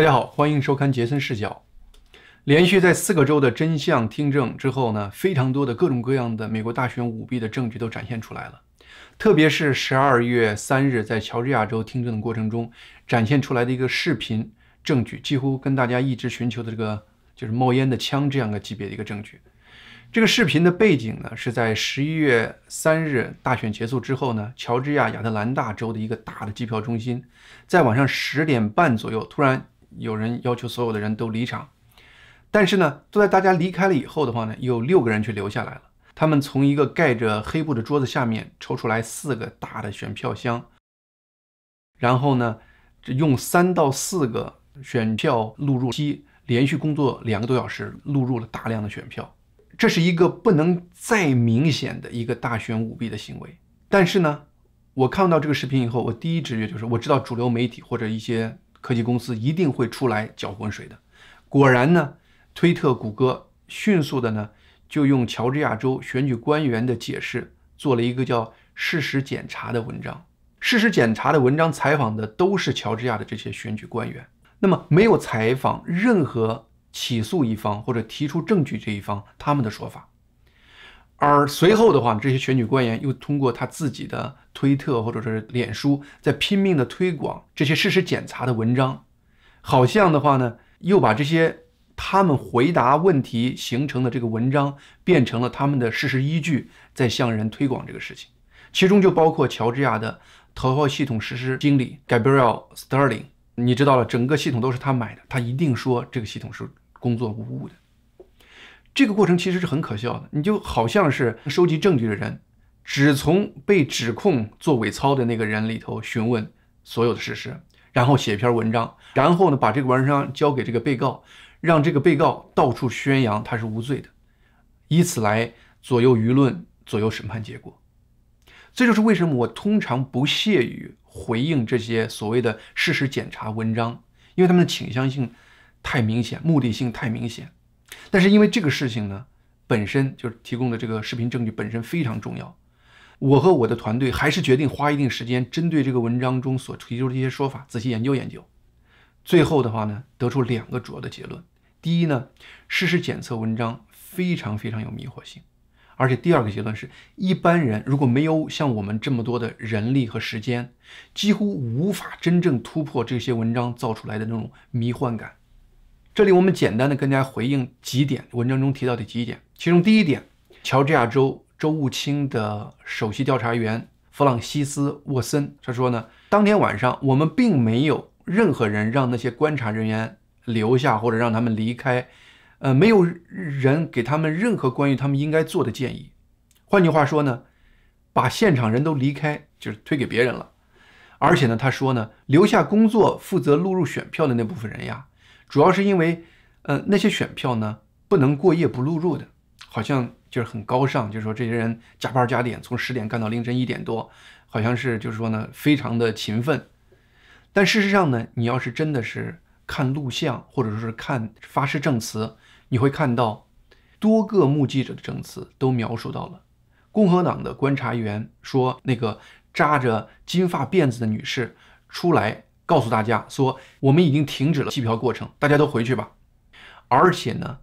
大家好，欢迎收看杰森视角。连续在四个州的真相听证之后呢，非常多的各种各样的美国大选舞弊的证据都展现出来了。特别是十二月三日在乔治亚州听证的过程中，展现出来的一个视频证据，几乎跟大家一直寻求的这个就是冒烟的枪这样的级别的一个证据。这个视频的背景呢，是在十一月三日大选结束之后呢，乔治亚亚特兰大州的一个大的机票中心，在晚上十点半左右突然。有人要求所有的人都离场，但是呢，就在大家离开了以后的话呢，有六个人去留下来了。他们从一个盖着黑布的桌子下面抽出来四个大的选票箱，然后呢，用三到四个选票录入机连续工作两个多小时，录入了大量的选票。这是一个不能再明显的一个大选舞弊的行为。但是呢，我看到这个视频以后，我第一直觉就是我知道主流媒体或者一些。科技公司一定会出来搅浑水的。果然呢，推特、谷歌迅速的呢就用乔治亚州选举官员的解释做了一个叫“事实检查”的文章。事实检查的文章采访的都是乔治亚的这些选举官员，那么没有采访任何起诉一方或者提出证据这一方他们的说法。而随后的话，这些选举官员又通过他自己的。推特或者是脸书在拼命的推广这些事实检查的文章，好像的话呢，又把这些他们回答问题形成的这个文章变成了他们的事实依据，在向人推广这个事情。其中就包括乔治亚的头号系统实施经理 Gabriel Sterling，你知道了，整个系统都是他买的，他一定说这个系统是工作无误的。这个过程其实是很可笑的，你就好像是收集证据的人。只从被指控做伪操的那个人里头询问所有的事实，然后写一篇文章，然后呢把这个文章交给这个被告，让这个被告到处宣扬他是无罪的，以此来左右舆论、左右审判结果。这就是为什么我通常不屑于回应这些所谓的事实检查文章，因为他们的倾向性太明显，目的性太明显。但是因为这个事情呢，本身就是提供的这个视频证据本身非常重要。我和我的团队还是决定花一定时间，针对这个文章中所提出的一些说法，仔细研究研究。最后的话呢，得出两个主要的结论：第一呢，事实检测文章非常非常有迷惑性；而且第二个结论是，一般人如果没有像我们这么多的人力和时间，几乎无法真正突破这些文章造出来的那种迷幻感。这里我们简单的跟大家回应几点文章中提到的几点，其中第一点，乔治亚州。周务清的首席调查员弗朗西斯·沃森他说呢，当天晚上我们并没有任何人让那些观察人员留下或者让他们离开，呃，没有人给他们任何关于他们应该做的建议。换句话说呢，把现场人都离开就是推给别人了。而且呢，他说呢，留下工作负责录入选票的那部分人呀，主要是因为，呃，那些选票呢不能过夜不录入的，好像。就是很高尚，就是说这些人加班加点，从十点干到凌晨一点多，好像是就是说呢，非常的勤奋。但事实上呢，你要是真的是看录像，或者说是看发誓证词，你会看到多个目击者的证词都描述到了。共和党的观察员说，那个扎着金发辫子的女士出来告诉大家说，我们已经停止了计票过程，大家都回去吧。而且呢。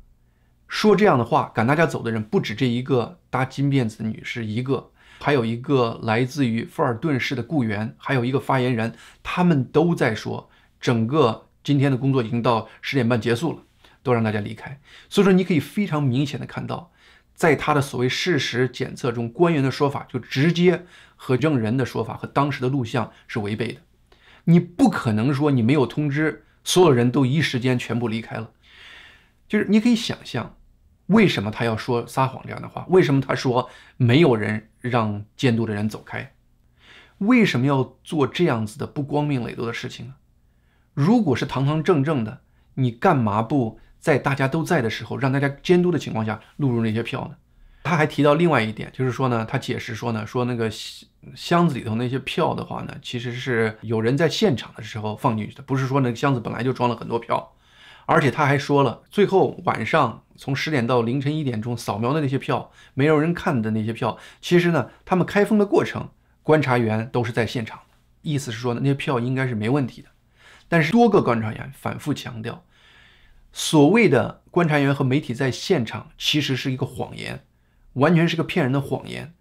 说这样的话赶大家走的人不止这一个，搭金辫子的女士一个，还有一个来自于富尔顿市的雇员，还有一个发言人，他们都在说，整个今天的工作已经到十点半结束了，都让大家离开。所以说，你可以非常明显的看到，在他的所谓事实检测中，官员的说法就直接和证人的说法和当时的录像是违背的。你不可能说你没有通知，所有人都一时间全部离开了。就是你可以想象，为什么他要说撒谎这样的话？为什么他说没有人让监督的人走开？为什么要做这样子的不光明磊落的事情呢？如果是堂堂正正的，你干嘛不在大家都在的时候，让大家监督的情况下录入那些票呢？他还提到另外一点，就是说呢，他解释说呢，说那个箱子里头那些票的话呢，其实是有人在现场的时候放进去的，不是说那个箱子本来就装了很多票。而且他还说了，最后晚上从十点到凌晨一点钟扫描的那些票，没有人看的那些票，其实呢，他们开封的过程，观察员都是在现场意思是说呢，那些票应该是没问题的。但是多个观察员反复强调，所谓的观察员和媒体在现场，其实是一个谎言，完全是个骗人的谎言。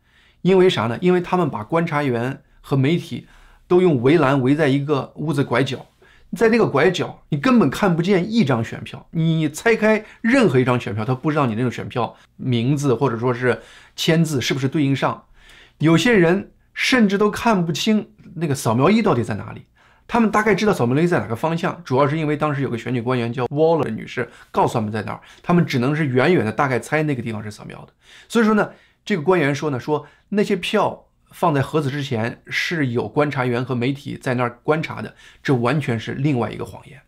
因为啥呢？因为他们把观察员和媒体都用围栏围在一个屋子拐角。在那个拐角，你根本看不见一张选票。你拆开任何一张选票，他不知道你那个选票名字或者说是签字是不是对应上。有些人甚至都看不清那个扫描仪到底在哪里。他们大概知道扫描仪在哪个方向，主要是因为当时有个选举官员叫 Waller 女士告诉他们在哪儿，他们只能是远远的大概猜那个地方是扫描的。所以说呢，这个官员说呢，说那些票。放在盒子之前是有观察员和媒体在那儿观察的，这完全是另外一个谎言。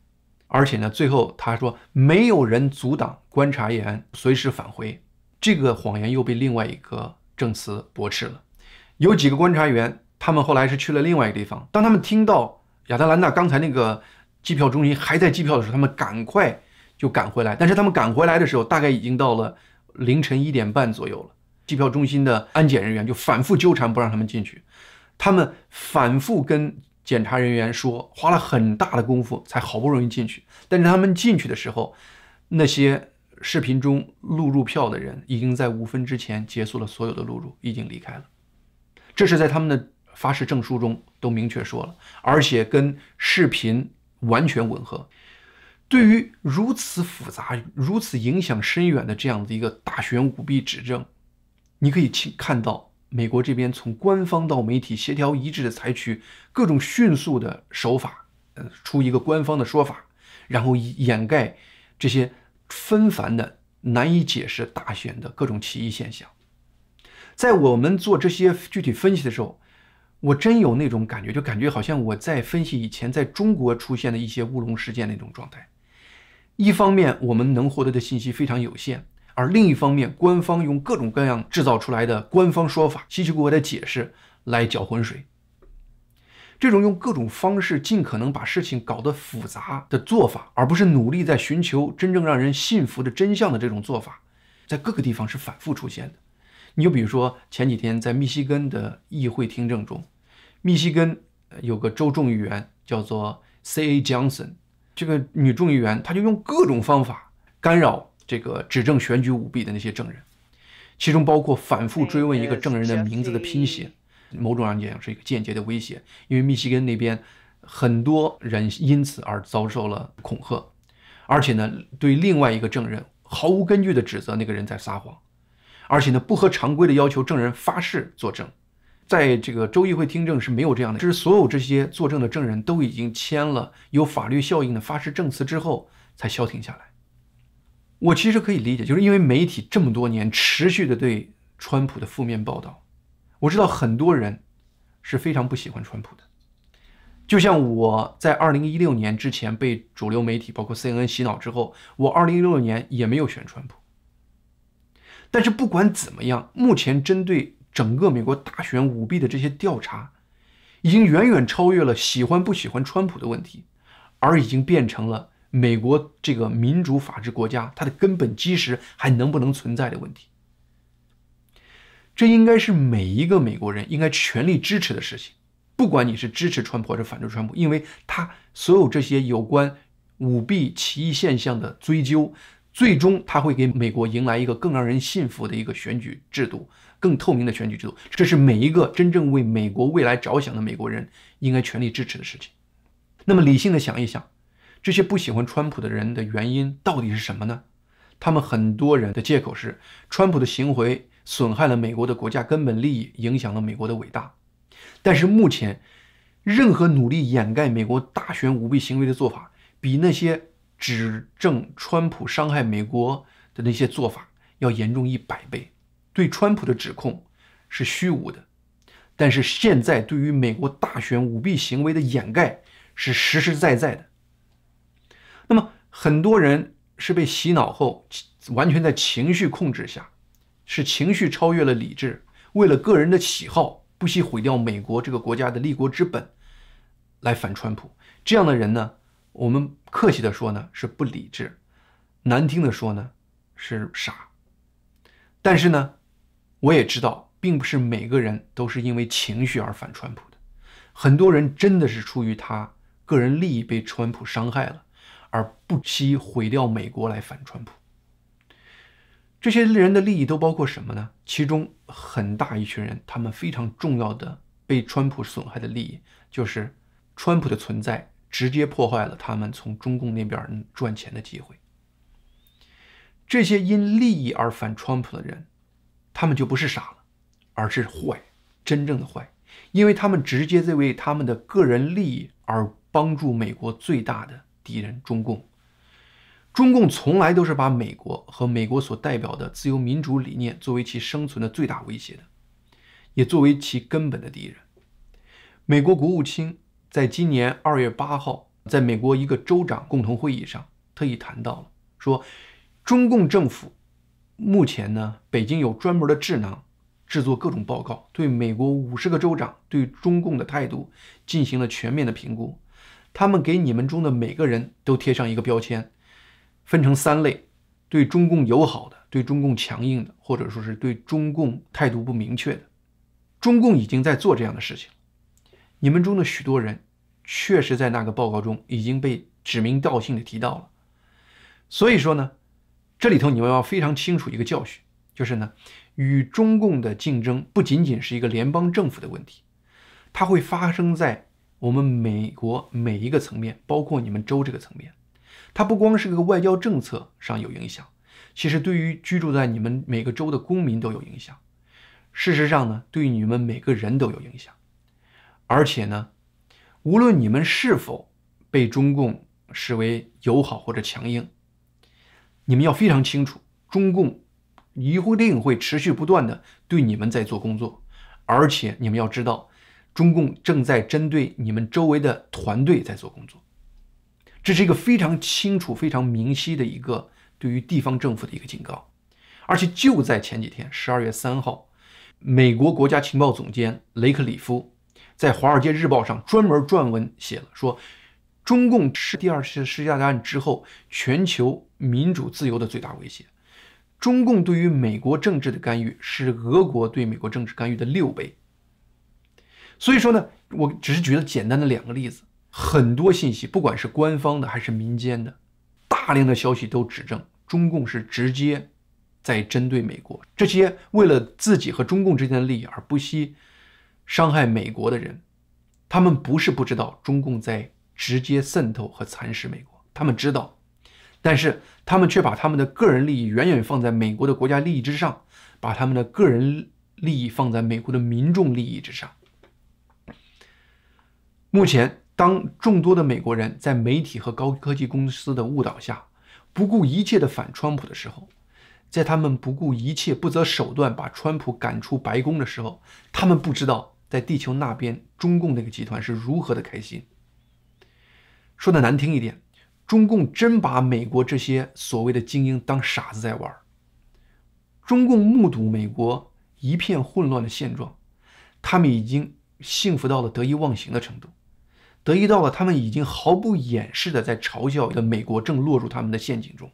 而且呢，最后他说没有人阻挡观察员随时返回，这个谎言又被另外一个证词驳斥了。有几个观察员，他们后来是去了另外一个地方。当他们听到亚特兰大刚才那个机票中心还在机票的时候，他们赶快就赶回来。但是他们赶回来的时候，大概已经到了凌晨一点半左右了。机票中心的安检人员就反复纠缠，不让他们进去。他们反复跟检查人员说，花了很大的功夫才好不容易进去。但是他们进去的时候，那些视频中录入票的人已经在五分之前结束了所有的录入，已经离开了。这是在他们的发誓证书中都明确说了，而且跟视频完全吻合。对于如此复杂、如此影响深远的这样的一个大选舞弊指证。你可以去看到美国这边从官方到媒体协调一致的采取各种迅速的手法，呃，出一个官方的说法，然后掩盖这些纷繁的难以解释大选的各种奇异现象。在我们做这些具体分析的时候，我真有那种感觉，就感觉好像我在分析以前在中国出现的一些乌龙事件那种状态。一方面，我们能获得的信息非常有限。而另一方面，官方用各种各样制造出来的官方说法、稀奇古怪的解释来搅浑水。这种用各种方式尽可能把事情搞得复杂的做法，而不是努力在寻求真正让人信服的真相的这种做法，在各个地方是反复出现的。你就比如说前几天在密西根的议会听证中，密西根有个州众议员叫做 C.A. Johnson，这个女众议员她就用各种方法干扰。这个指证选举舞弊的那些证人，其中包括反复追问一个证人的名字的拼写，某种案件是一个间接的威胁，因为密西根那边很多人因此而遭受了恐吓，而且呢，对另外一个证人毫无根据的指责那个人在撒谎，而且呢，不合常规的要求证人发誓作证，在这个州议会听证是没有这样的，这是所有这些作证的证人都已经签了有法律效应的发誓证词之后才消停下来。我其实可以理解，就是因为媒体这么多年持续的对川普的负面报道，我知道很多人是非常不喜欢川普的。就像我在2016年之前被主流媒体包括 CNN 洗脑之后，我2016年也没有选川普。但是不管怎么样，目前针对整个美国大选舞弊的这些调查，已经远远超越了喜欢不喜欢川普的问题，而已经变成了。美国这个民主法治国家，它的根本基石还能不能存在的问题，这应该是每一个美国人应该全力支持的事情。不管你是支持川普还是反对川普，因为他所有这些有关舞弊、歧义现象的追究，最终他会给美国迎来一个更让人信服的一个选举制度，更透明的选举制度。这是每一个真正为美国未来着想的美国人应该全力支持的事情。那么，理性的想一想。这些不喜欢川普的人的原因到底是什么呢？他们很多人的借口是，川普的行为损害了美国的国家根本利益，影响了美国的伟大。但是目前，任何努力掩盖美国大选舞弊行为的做法，比那些指证川普伤害美国的那些做法要严重一百倍。对川普的指控是虚无的，但是现在对于美国大选舞弊行为的掩盖是实实在在的。那么很多人是被洗脑后，完全在情绪控制下，是情绪超越了理智，为了个人的喜好不惜毁掉美国这个国家的立国之本，来反川普。这样的人呢，我们客气的说呢是不理智，难听的说呢是傻。但是呢，我也知道，并不是每个人都是因为情绪而反川普的，很多人真的是出于他个人利益被川普伤害了。而不惜毁掉美国来反川普，这些人的利益都包括什么呢？其中很大一群人，他们非常重要的被川普损害的利益，就是川普的存在直接破坏了他们从中共那边赚钱的机会。这些因利益而反川普的人，他们就不是傻了，而是坏，真正的坏，因为他们直接在为他们的个人利益而帮助美国最大的。敌人，中共。中共从来都是把美国和美国所代表的自由民主理念作为其生存的最大威胁的，也作为其根本的敌人。美国国务卿在今年二月八号在美国一个州长共同会议上特意谈到了，说中共政府目前呢，北京有专门的智囊制作各种报告，对美国五十个州长对中共的态度进行了全面的评估。他们给你们中的每个人都贴上一个标签，分成三类：对中共友好的、对中共强硬的，或者说是对中共态度不明确的。中共已经在做这样的事情。你们中的许多人确实在那个报告中已经被指名道姓的提到了。所以说呢，这里头你们要非常清楚一个教训，就是呢，与中共的竞争不仅仅是一个联邦政府的问题，它会发生在。我们美国每一个层面，包括你们州这个层面，它不光是个外交政策上有影响，其实对于居住在你们每个州的公民都有影响。事实上呢，对你们每个人都有影响。而且呢，无论你们是否被中共视为友好或者强硬，你们要非常清楚，中共一定会持续不断的对你们在做工作，而且你们要知道。中共正在针对你们周围的团队在做工作，这是一个非常清楚、非常明晰的一个对于地方政府的一个警告，而且就在前几天，十二月三号，美国国家情报总监雷克里夫在《华尔街日报》上专门撰文写了说，中共是第二次世界大战之后全球民主自由的最大威胁，中共对于美国政治的干预是俄国对美国政治干预的六倍。所以说呢，我只是举了简单的两个例子。很多信息，不管是官方的还是民间的，大量的消息都指证中共是直接在针对美国这些为了自己和中共之间的利益而不惜伤害美国的人。他们不是不知道中共在直接渗透和蚕食美国，他们知道，但是他们却把他们的个人利益远远放在美国的国家利益之上，把他们的个人利益放在美国的民众利益之上。目前，当众多的美国人在媒体和高科技公司的误导下，不顾一切的反川普的时候，在他们不顾一切、不择手段把川普赶出白宫的时候，他们不知道在地球那边，中共那个集团是如何的开心。说的难听一点，中共真把美国这些所谓的精英当傻子在玩。中共目睹美国一片混乱的现状，他们已经幸福到了得意忘形的程度。得意到了，他们已经毫不掩饰的在嘲笑的美国正落入他们的陷阱中。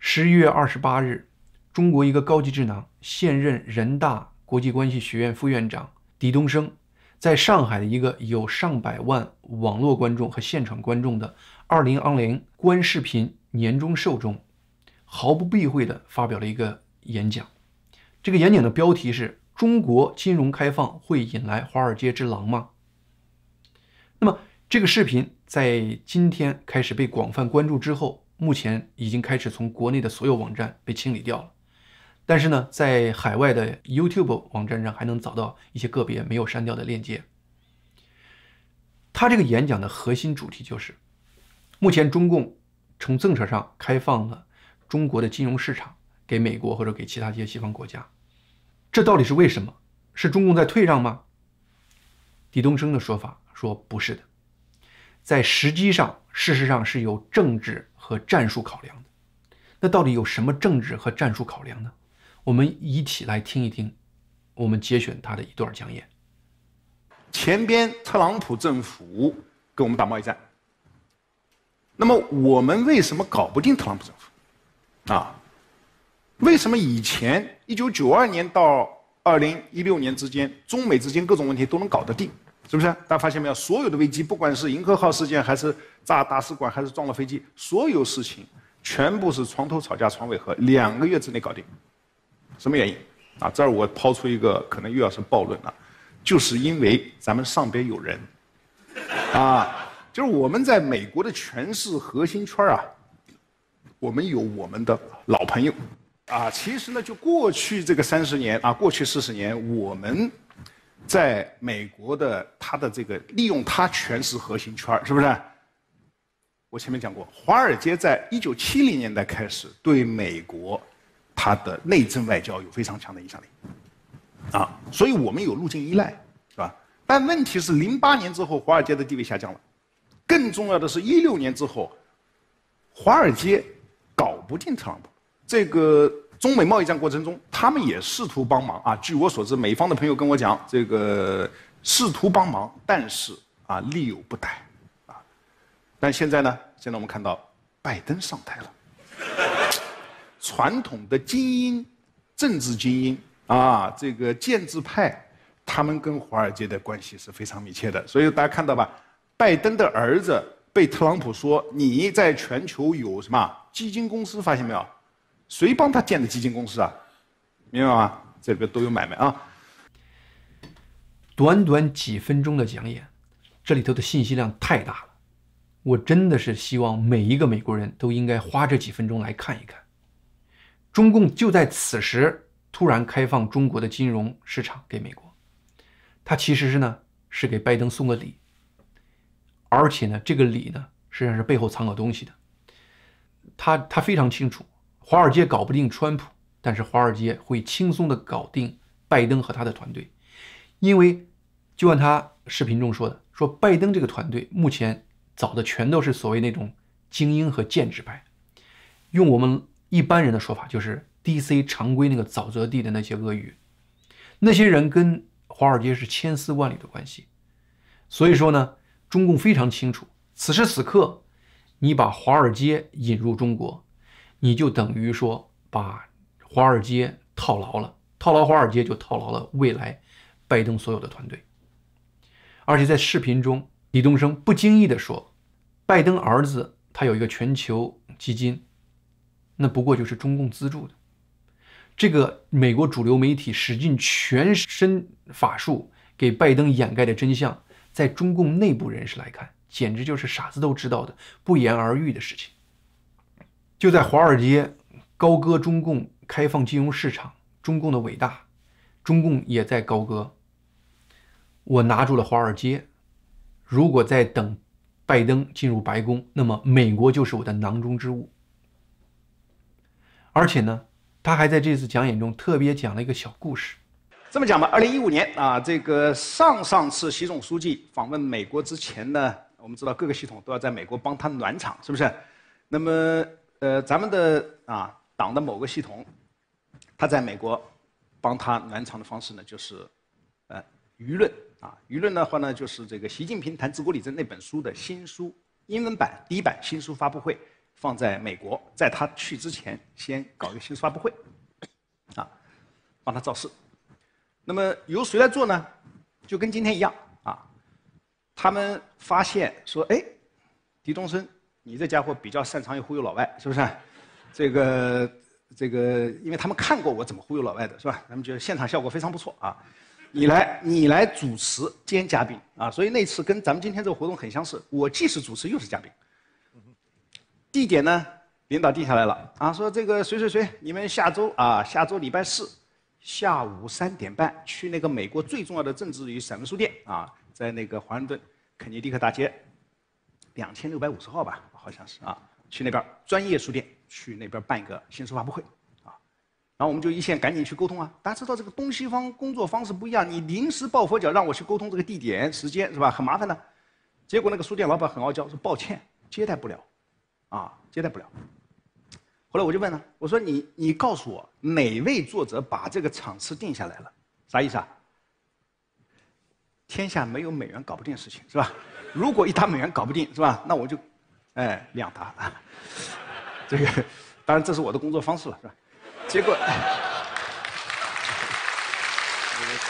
十一月二十八日，中国一个高级智囊、现任人大国际关系学院副院长狄东升，在上海的一个有上百万网络观众和现场观众的二零二零观视频年终受众，毫不避讳的发表了一个演讲。这个演讲的标题是：中国金融开放会引来华尔街之狼吗？那么这个视频在今天开始被广泛关注之后，目前已经开始从国内的所有网站被清理掉了。但是呢，在海外的 YouTube 网站上还能找到一些个别没有删掉的链接。他这个演讲的核心主题就是：目前中共从政策上开放了中国的金融市场给美国或者给其他一些西方国家，这到底是为什么？是中共在退让吗？李东升的说法。说不是的，在时机上，事实上是有政治和战术考量的。那到底有什么政治和战术考量呢？我们一起来听一听，我们节选他的一段讲演。前边特朗普政府跟我们打贸易战，那么我们为什么搞不定特朗普政府？啊，为什么以前一九九二年到二零一六年之间，中美之间各种问题都能搞得定？是不是？大家发现没有？所有的危机，不管是“银河号”事件，还是炸大使馆，还是撞了飞机，所有事情全部是床头吵架床尾和，两个月之内搞定。什么原因？啊，这儿我抛出一个，可能又要是暴论了，就是因为咱们上边有人，啊，就是我们在美国的权势核心圈啊，我们有我们的老朋友，啊，其实呢，就过去这个三十年啊，过去四十年，我们。在美国的，它的这个利用它全是核心圈儿，是不是？我前面讲过，华尔街在一九七零年代开始对美国它的内政外交有非常强的影响力，啊，所以我们有路径依赖，是吧？但问题是零八年之后，华尔街的地位下降了，更重要的是一六年之后，华尔街搞不定特朗普，这个。中美贸易战过程中，他们也试图帮忙啊。据我所知，美方的朋友跟我讲，这个试图帮忙，但是啊，力有不逮啊。但现在呢，现在我们看到拜登上台了，传统的精英、政治精英啊，这个建制派，他们跟华尔街的关系是非常密切的。所以大家看到吧，拜登的儿子被特朗普说你在全球有什么基金公司，发现没有？谁帮他建的基金公司啊？明白吗？这里边都有买卖啊。短短几分钟的讲演，这里头的信息量太大了。我真的是希望每一个美国人都应该花这几分钟来看一看。中共就在此时突然开放中国的金融市场给美国，他其实是呢是给拜登送个礼，而且呢这个礼呢实际上是背后藏个东西的。他他非常清楚。华尔街搞不定川普，但是华尔街会轻松的搞定拜登和他的团队，因为就按他视频中说的，说拜登这个团队目前找的全都是所谓那种精英和建制派，用我们一般人的说法，就是 DC 常规那个沼泽地的那些鳄鱼，那些人跟华尔街是千丝万缕的关系，所以说呢，中共非常清楚，此时此刻你把华尔街引入中国。你就等于说把华尔街套牢了，套牢华尔街就套牢了未来拜登所有的团队。而且在视频中，李东生不经意的说，拜登儿子他有一个全球基金，那不过就是中共资助的。这个美国主流媒体使尽全身法术给拜登掩盖的真相，在中共内部人士来看，简直就是傻子都知道的不言而喻的事情。就在华尔街高歌中共开放金融市场，中共的伟大，中共也在高歌。我拿住了华尔街。如果在等拜登进入白宫，那么美国就是我的囊中之物。而且呢，他还在这次讲演中特别讲了一个小故事。这么讲吧，二零一五年啊，这个上上次习总书记访问美国之前呢，我们知道各个系统都要在美国帮他暖场，是不是？那么。呃，咱们的啊党的某个系统，他在美国帮他暖场的方式呢，就是呃舆论啊，舆论的话呢，就是这个习近平谈治国理政那本书的新书英文版第一版新书发布会放在美国，在他去之前先搞一个新书发布会，啊，帮他造势。那么由谁来做呢？就跟今天一样啊，他们发现说，哎，狄东升你这家伙比较擅长于忽悠老外，是不是？这个，这个，因为他们看过我怎么忽悠老外的，是吧？他们觉得现场效果非常不错啊！你来，你来主持兼嘉宾啊！所以那次跟咱们今天这个活动很相似，我既是主持又是嘉宾。地点呢，领导定下来了啊，说这个谁谁谁，你们下周啊，下周礼拜四下午三点半去那个美国最重要的政治与散文书店啊，在那个华盛顿肯尼迪克大街两千六百五十号吧。好像是啊，去那边专业书店，去那边办一个新书发布会，啊，然后我们就一线赶紧去沟通啊。大家知道这个东西方工作方式不一样，你临时抱佛脚让我去沟通这个地点时间是吧？很麻烦的。结果那个书店老板很傲娇，说抱歉接待不了，啊接待不了。后来我就问了，我说你你告诉我哪位作者把这个场次定下来了？啥意思啊？天下没有美元搞不定事情是吧？如果一沓美元搞不定是吧？那我就。哎，两沓啊！这个当然这是我的工作方式了，是吧？结果，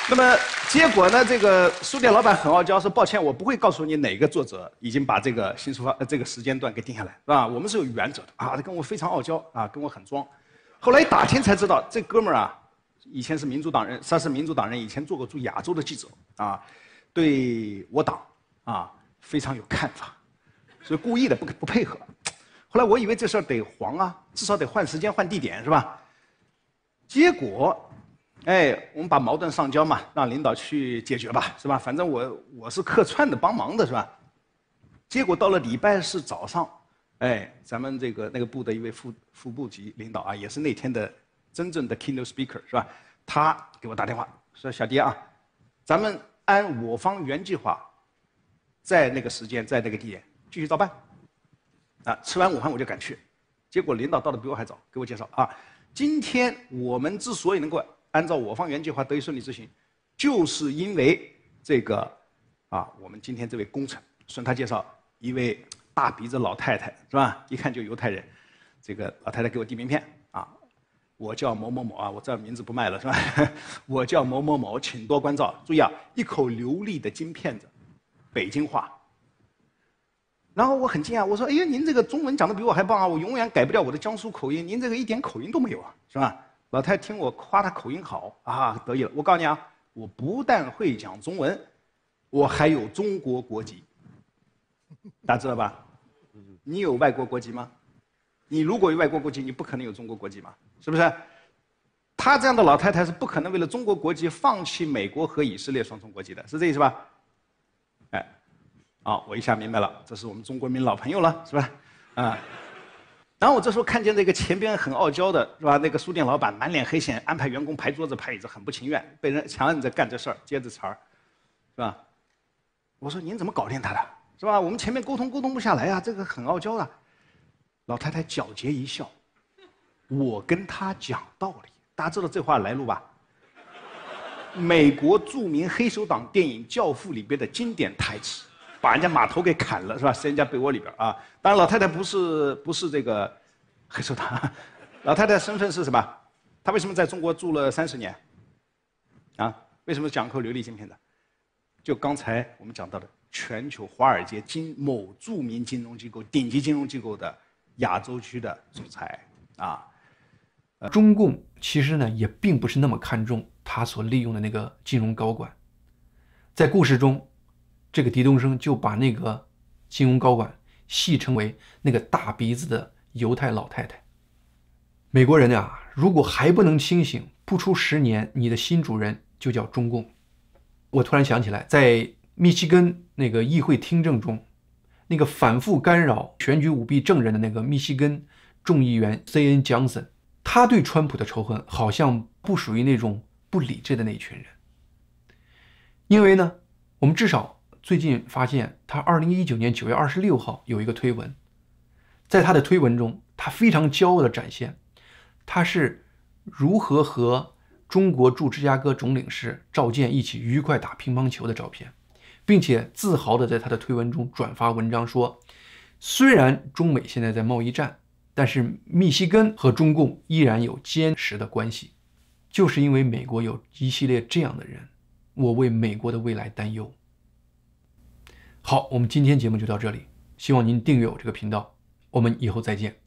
那么结果呢？这个书店老板很傲娇，说抱歉，我不会告诉你哪个作者已经把这个新书发，呃，这个时间段给定下来，是吧？我们是有原则的啊！他跟我非常傲娇啊，跟我很装。后来一打听才知道，这哥们儿啊，以前是民主党人，他是民主党人，以前做过驻亚洲的记者啊，对我党啊非常有看法。是故意的，不不配合。后来我以为这事儿得黄啊，至少得换时间换地点，是吧？结果，哎，我们把矛盾上交嘛，让领导去解决吧，是吧？反正我我是客串的，帮忙的是吧？结果到了礼拜四早上，哎，咱们这个那个部的一位副副部级领导啊，也是那天的真正的 keynote speaker，是吧？他给我打电话说：“小迪啊，咱们按我方原计划，在那个时间，在那个地点。”继续照办，啊，吃完午饭我就赶去，结果领导到的比我还早，给我介绍啊，今天我们之所以能够按照我方原计划得以顺利执行，就是因为这个，啊，我们今天这位工程，顺他介绍一位大鼻子老太太是吧？一看就犹太人，这个老太太给我递名片啊，我叫某某某啊，我这名字不卖了是吧？我叫某某某，请多关照。注意啊，一口流利的京片子，北京话。然后我很惊讶，我说：“哎呀，您这个中文讲的比我还棒啊！我永远改不掉我的江苏口音，您这个一点口音都没有啊，是吧？”老太太听我夸她口音好，啊，得意了。我告诉你啊，我不但会讲中文，我还有中国国籍。大家知道吧？你有外国国籍吗？你如果有外国国籍，你不可能有中国国籍嘛，是不是？她这样的老太太是不可能为了中国国籍放弃美国和以色列双重国籍的，是这意思吧？啊，我一下明白了，这是我们中国名老朋友了，是吧？啊，然后我这时候看见那个前边很傲娇的是吧？那个书店老板满脸黑线，安排员工排桌子排椅子，很不情愿，被人强摁着干这事儿接着茬儿，是吧？我说您怎么搞定他的？是吧？我们前面沟通沟通不下来啊，这个很傲娇的，老太太皎洁一笑，我跟他讲道理，大家知道这话来路吧？美国著名黑手党电影《教父》里边的经典台词。把人家马头给砍了是吧？塞人家被窝里边啊。当然，老太太不是不是这个黑手党。老太太身份是什么？她为什么在中国住了三十年？啊？为什么讲扣流利芯片的？就刚才我们讲到的，全球华尔街金某著名金融机构顶级金融机构的亚洲区的总裁啊。中共其实呢也并不是那么看重他所利用的那个金融高管，在故事中。这个狄东升就把那个金融高管戏称为那个大鼻子的犹太老太太。美国人呀，如果还不能清醒，不出十年，你的新主人就叫中共。我突然想起来，在密西根那个议会听证中，那个反复干扰选举、舞弊证人的那个密西根众议员 C.N. Johnson，他对川普的仇恨好像不属于那种不理智的那一群人，因为呢，我们至少。最近发现，他二零一九年九月二十六号有一个推文，在他的推文中，他非常骄傲地展现他是如何和中国驻芝加哥总领事赵建一起愉快打乒乓球的照片，并且自豪地在他的推文中转发文章说：“虽然中美现在在贸易战，但是密西根和中共依然有坚实的关系，就是因为美国有一系列这样的人，我为美国的未来担忧。”好，我们今天节目就到这里，希望您订阅我这个频道，我们以后再见。